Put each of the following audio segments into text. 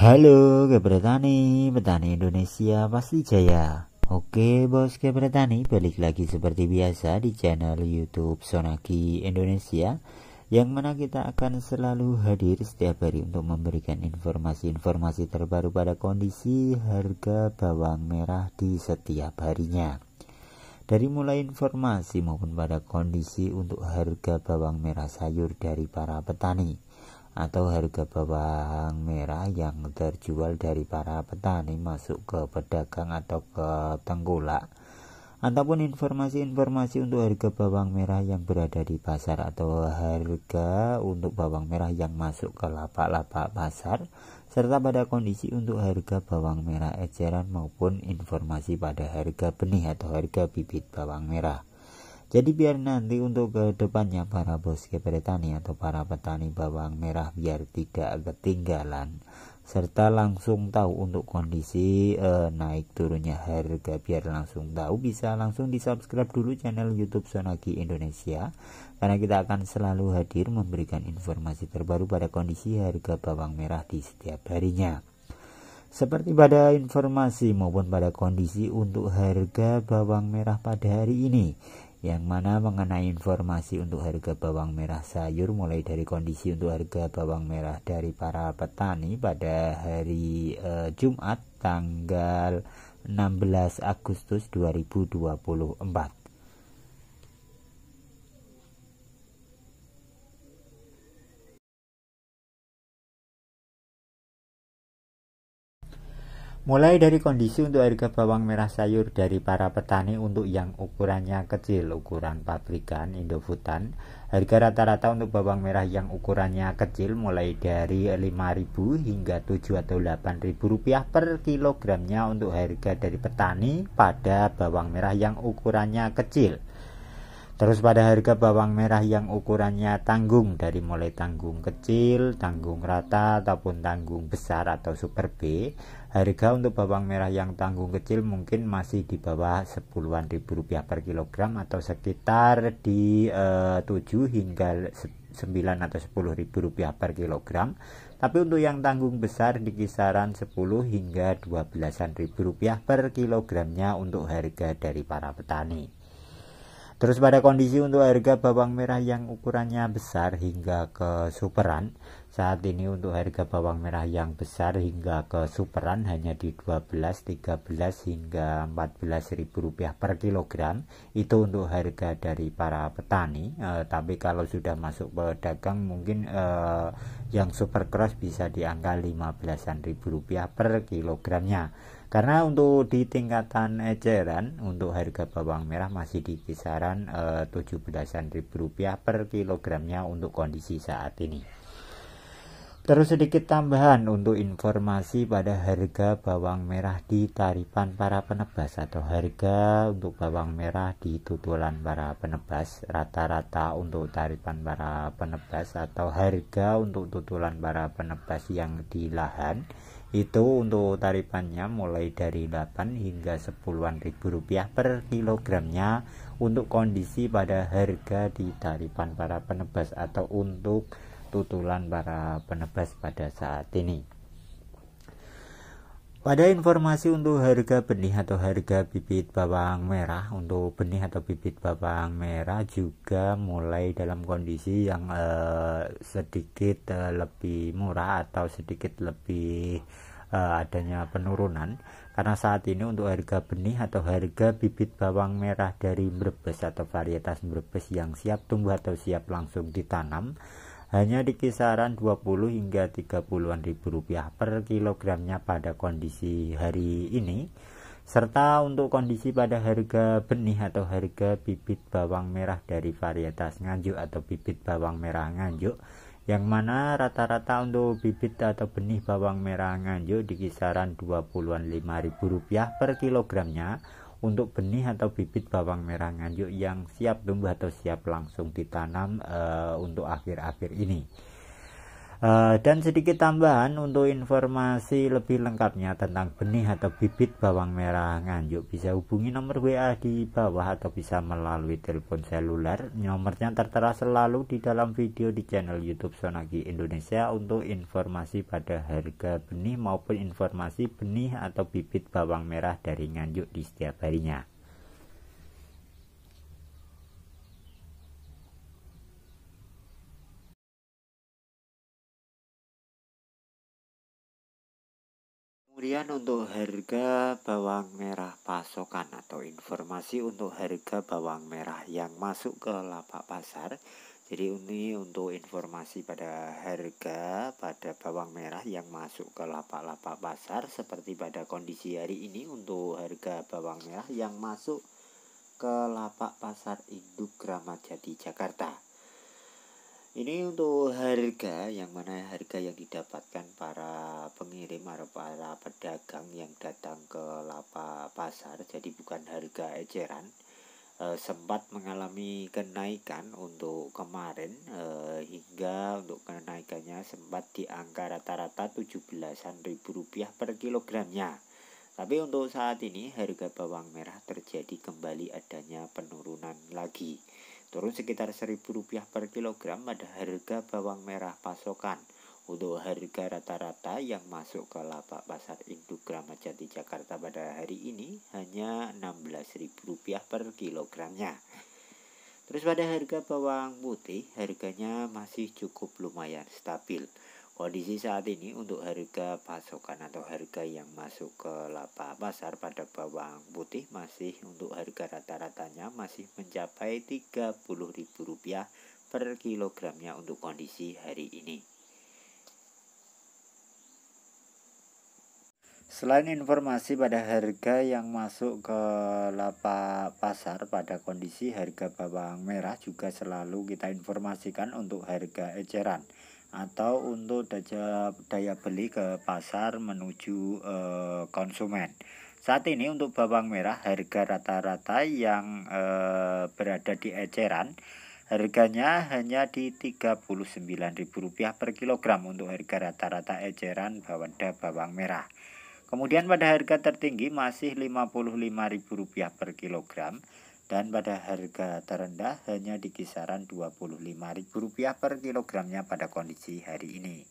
Halo Kebretani, petani Indonesia pasti jaya Oke bos Kebretani, balik lagi seperti biasa di channel youtube Sonaki Indonesia Yang mana kita akan selalu hadir setiap hari untuk memberikan informasi-informasi terbaru pada kondisi harga bawang merah di setiap harinya dari mulai informasi maupun pada kondisi untuk harga bawang merah sayur dari para petani atau harga bawang merah yang terjual dari para petani masuk ke pedagang atau ke tengkulak ataupun informasi-informasi untuk harga bawang merah yang berada di pasar atau harga untuk bawang merah yang masuk ke lapak-lapak pasar serta pada kondisi untuk harga bawang merah eceran maupun informasi pada harga benih atau harga bibit bawang merah jadi biar nanti untuk ke depannya para bos petani atau para petani bawang merah biar tidak ketinggalan serta langsung tahu untuk kondisi eh, naik turunnya harga biar langsung tahu bisa langsung di subscribe dulu channel YouTube Sonagi Indonesia karena kita akan selalu hadir memberikan informasi terbaru pada kondisi harga bawang merah di setiap harinya seperti pada informasi maupun pada kondisi untuk harga bawang merah pada hari ini yang mana mengenai informasi untuk harga bawang merah sayur mulai dari kondisi untuk harga bawang merah dari para petani pada hari eh, Jumat tanggal 16 Agustus 2024. Mulai dari kondisi untuk harga bawang merah sayur dari para petani untuk yang ukurannya kecil, ukuran pabrikan Indofutan, harga rata-rata untuk bawang merah yang ukurannya kecil mulai dari 5.000 hingga tujuh atau 8.000 rupiah per kilogramnya untuk harga dari petani pada bawang merah yang ukurannya kecil. Terus pada harga bawang merah yang ukurannya tanggung dari mulai tanggung kecil, tanggung rata ataupun tanggung besar atau super B, Harga untuk bawang merah yang tanggung kecil mungkin masih di bawah 10-an ribu rupiah per kilogram atau sekitar di eh, 7 hingga 9 atau 10 ribu rupiah per kilogram. Tapi untuk yang tanggung besar di kisaran 10 hingga 12-an ribu rupiah per kilogramnya untuk harga dari para petani. Terus pada kondisi untuk harga bawang merah yang ukurannya besar hingga ke superan, saat ini untuk harga bawang merah yang besar hingga ke superan hanya di 12, 13 hingga 14.000 rupiah per kilogram. Itu untuk harga dari para petani. E, tapi kalau sudah masuk pedagang mungkin e, yang super keras bisa di angka 15 ribu rupiah per kilogramnya. Karena untuk di tingkatan eceran untuk harga bawang merah masih di kisaran Rp17.000 eh, per kilogramnya untuk kondisi saat ini. Terus sedikit tambahan untuk informasi pada harga bawang merah di tarifan para penebas atau harga untuk bawang merah di tutulan para penebas rata-rata untuk tarifan para penebas atau harga untuk tutulan para penebas yang di lahan itu untuk tarifannya mulai dari 8 hingga 10 ribu rupiah per kilogramnya untuk kondisi pada harga di tarifan para penebas atau untuk tutulan para penebas pada saat ini pada informasi untuk harga benih atau harga bibit bawang merah untuk benih atau bibit bawang merah juga mulai dalam kondisi yang uh, sedikit uh, lebih murah atau sedikit lebih uh, adanya penurunan karena saat ini untuk harga benih atau harga bibit bawang merah dari Brebes atau varietas Brebes yang siap tumbuh atau siap langsung ditanam hanya di kisaran 20 hingga 30-an ribu rupiah per kilogramnya pada kondisi hari ini serta untuk kondisi pada harga benih atau harga bibit bawang merah dari varietas nganjuk atau bibit bawang merah nganjuk yang mana rata-rata untuk bibit atau benih bawang merah nganjuk di kisaran ribu rupiah per kilogramnya untuk benih atau bibit bawang merah nganjuk yang siap tumbuh atau siap langsung ditanam uh, untuk akhir-akhir ini. Eh, dan sedikit tambahan untuk informasi lebih lengkapnya tentang benih atau bibit bawang merah nganjuk bisa hubungi nomor WA di bawah atau bisa melalui telepon seluler nomornya tertera selalu di dalam video di channel YouTube Sonagi Indonesia untuk informasi pada harga benih maupun informasi benih atau bibit bawang merah dari nganjuk di setiap harinya Kemudian untuk harga bawang merah pasokan atau informasi untuk harga bawang merah yang masuk ke lapak pasar. Jadi ini untuk informasi pada harga pada bawang merah yang masuk ke lapak-lapak pasar seperti pada kondisi hari ini untuk harga bawang merah yang masuk ke lapak pasar induk Gramat Jati Jakarta. Ini untuk harga yang mana harga yang didapatkan para peng dari para pedagang yang datang ke lapa pasar jadi bukan harga eceran e, sempat mengalami kenaikan untuk kemarin e, hingga untuk kenaikannya sempat di angka rata-rata 17-an ribu rupiah per kilogramnya tapi untuk saat ini harga bawang merah terjadi kembali adanya penurunan lagi turun sekitar seribu rupiah per kilogram pada harga bawang merah pasokan untuk harga rata-rata yang masuk ke lapak pasar induk Jati Jakarta pada hari ini hanya Rp16.000 per kilogramnya. Terus pada harga bawang putih harganya masih cukup lumayan stabil. Kondisi saat ini untuk harga pasokan atau harga yang masuk ke lapak pasar pada bawang putih masih untuk harga rata-ratanya masih mencapai Rp30.000 per kilogramnya untuk kondisi hari ini. Selain informasi pada harga yang masuk ke lapak pasar pada kondisi harga bawang merah juga selalu kita informasikan untuk harga eceran atau untuk daya, beli ke pasar menuju eh, konsumen. Saat ini untuk bawang merah harga rata-rata yang eh, berada di eceran Harganya hanya di Rp39.000 per kilogram untuk harga rata-rata eceran bawang eh, merah. Kemudian pada harga tertinggi masih Rp55.000 per kilogram dan pada harga terendah hanya di kisaran Rp25.000 per kilogramnya pada kondisi hari ini.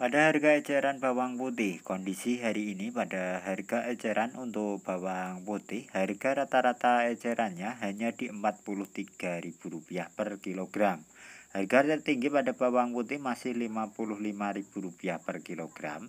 Pada harga eceran bawang putih, kondisi hari ini pada harga eceran untuk bawang putih, harga rata-rata ecerannya hanya di Rp43.000 per kilogram. Harga tertinggi pada bawang putih masih Rp55.000 per kilogram